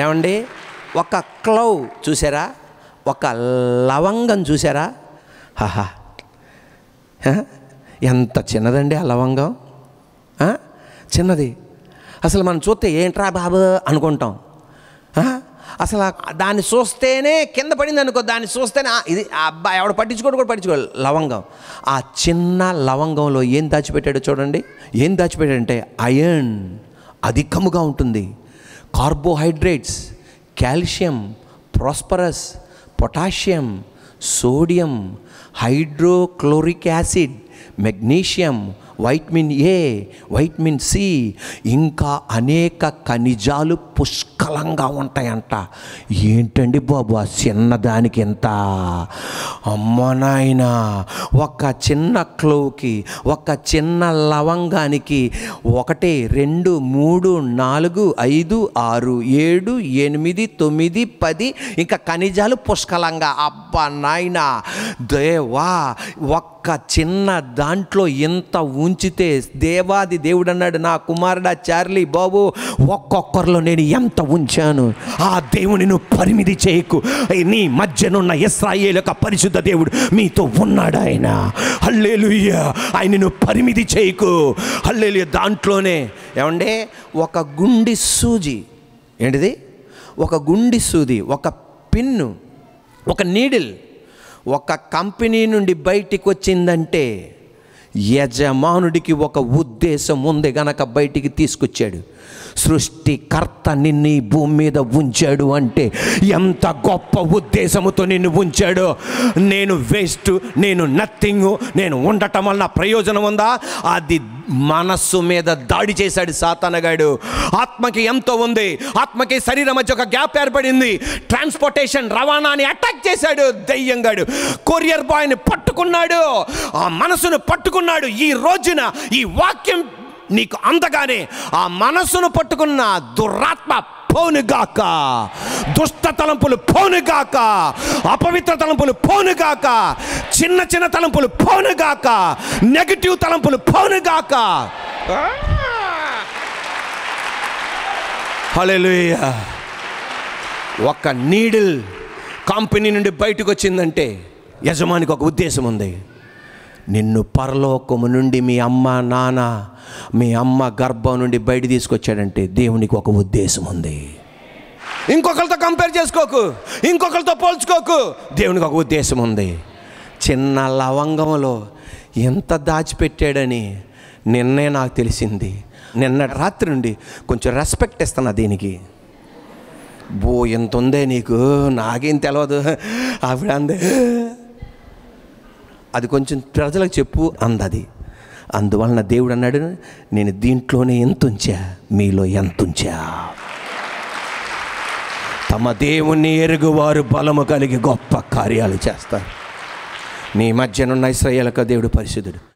ఏమండి ఒక క్లౌ చూసారా ఒక లవంగం చూసారా హాహా ఎంత చిన్నదండి ఆ లవంగం చిన్నది అసలు మనం చూస్తే ఏంట్రా బాబు అనుకుంటాం అసలు దాన్ని చూస్తేనే కింద పడింది అనుకో దాన్ని చూస్తేనే ఇది అబ్బాయి ఎవడ పట్టించుకోడు కూడా పట్టించుకోడు లవంగం ఆ చిన్న లవంగంలో ఏం దాచిపెట్టాడో చూడండి ఏం దాచిపెట్టాడంటే అయర్న్ అధికముగా ఉంటుంది carbohydrates calcium phosphorus potassium sodium hydrochloric acid magnesium vitamin A vitamin C ఇంకా అనేక ఖనిజాలు పుష్కలంగా ఉంటాయంట ఏంటండి బాబు ఆ చిన్నదానికి ఎంత అమ్మ నాయన ఒక చిన్న క్లోకి ఒక చిన్న లవంగానికి ఒకటి రెండు మూడు నాలుగు ఐదు ఆరు ఏడు ఎనిమిది తొమ్మిది పది ఇంకా ఖనిజాలు పుష్కలంగా అబ్బా నాయన దేవా ఒక్క చిన్న దాంట్లో ఎంత ఉంచితే దేవాది దేవుడు అన్నాడు నా కుమారుడ చార్లీ బాబు ఒక్కొక్కరిలో నేను ఎంత ఉంచాను ఆ దేవుని నువ్వు పరిమితి చేయకు నీ మధ్యనున్న ఇస్రాయేల్ యొక్క పరిశుద్ధ దేవుడు మీతో ఉన్నాడు ఆయన హల్లేలు ఆయనను పరిమితి చేయకు హల్లేలు దాంట్లోనే ఏమంటే ఒక గుండి సూజి ఏంటిది ఒక గుండి సూది ఒక పిన్ను ఒక నీడిల్ ఒక కంపెనీ నుండి బయటికి వచ్చిందంటే యజమానుడికి ఒక ఉద్దేశం ఉంది గనక బయటికి తీసుకొచ్చాడు సృష్టికర్త నిన్ను ఈ భూమి మీద ఉంచాడు అంటే ఎంత గొప్ప ఉద్దేశముతో నిన్ను ఉంచాడో నేను వేస్ట్ నేను నథింగ్ నేను ఉండటం వలన ప్రయోజనం ఉందా అది మనస్సు మీద దాడి చేశాడు సాతనగాడు ఆత్మకి ఎంతో ఉంది ఆత్మకి శరీరం మధ్య ఒక గ్యాప్ ఏర్పడింది ట్రాన్స్పోర్టేషన్ రవాణాని అటాక్ చేశాడు దెయ్యంగాడు కొరియర్ బాయ్ని పట్టుకున్నాడు ఆ మనసును పట్టుకున్నాడు ఈ రోజున ఈ వాక్యం నీకు అందగానే ఆ మనసును పట్టుకున్న దురాత్మ పోనుగాక దుష్ట తలంపులు పోనుగాక అపవిత్ర తలంపులు పోనుగాక చిన్న చిన్న తలంపులు పోనుగాక నెగిటివ్ తలంపులు పోనుగాక హలెలుయ ఒక నీడిల్ కంపెనీ నుండి బయటకు వచ్చిందంటే యజమానికి ఒక ఉద్దేశం ఉంది నిన్ను పరలోకము నుండి మీ అమ్మ నాన్న మీ అమ్మ గర్భం నుండి బయట తీసుకొచ్చాడంటే దేవునికి ఒక ఉద్దేశం ఉంది ఇంకొకరితో కంపేర్ చేసుకోకు ఇంకొకరితో పోల్చుకోకు దేవునికి ఒక ఉద్దేశం ఉంది చిన్న లవంగంలో ఎంత దాచిపెట్టాడని నిన్నే నాకు తెలిసింది నిన్న రాత్రి నుండి కొంచెం రెస్పెక్ట్ ఇస్తున్నా దీనికి బో ఎంత ఉందే నీకు నాకేం తెలియదు ఆవిడ అంది అది కొంచెం ప్రజలకు చెప్పు అందది అందువలన దేవుడు అన్నాడు నేను దీంట్లోనే ఎంతుంచా మీలో ఎంతుంచా తమ దేవుణ్ణి ఎరుగువారు బలము కలిగి గొప్ప కార్యాలు చేస్తారు నీ మధ్యనున్న ఇస్రయలక దేవుడు పరిశుద్ధుడు